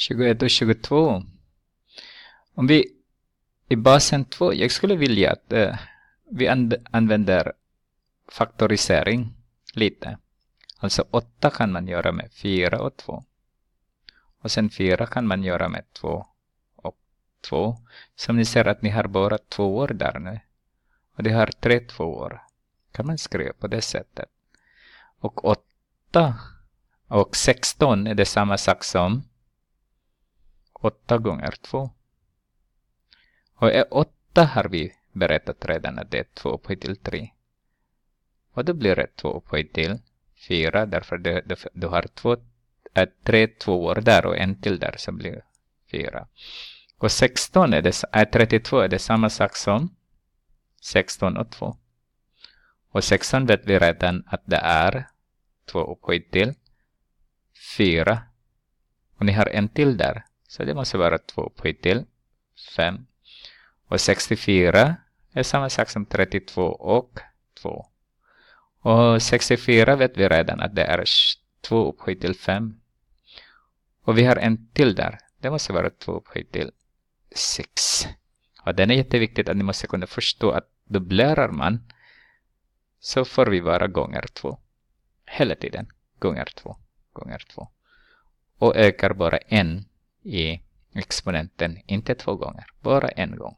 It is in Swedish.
21 och 22. Om vi i basen 2, jag skulle vilja att eh, vi an använder faktorisering lite. Alltså 8 kan man göra med 4 och 2. Och sen 4 kan man göra med 2 och 2. Som ni ser att ni har bara två år där nu. Och det har tre tvåor. Kan man skriva på det sättet. Och 8 och 16 är det samma sak som 8 gånger 2. Och 8 har vi berättat redan att det är 2 upphöjt till 3. Och då blir det 2 upphöjt till 4 därför du, du, du har två, äh, tre tvåor där och en till där så blir 4. Och 16 är det, äh, 32 är det samma sak som 16 och 2. Och 16 vet vi redan att det är 2 upphöjt till 4. Och ni har en till där. Så det måste vara två poäng till. 5. Och 64 är samma sak som 32 och 2. Och 64 vet vi redan att det är 2 upphöjt till 5. Och vi har en till där. Det måste vara 2 upphöjt till 6. Och den är jätteviktigt att ni måste kunna förstå att dubblerar man så får vi vara gånger 2. Hela tiden. Gånger 2. Gånger 2. Och ökar bara en i exponenten, inte två gånger, bara en gång.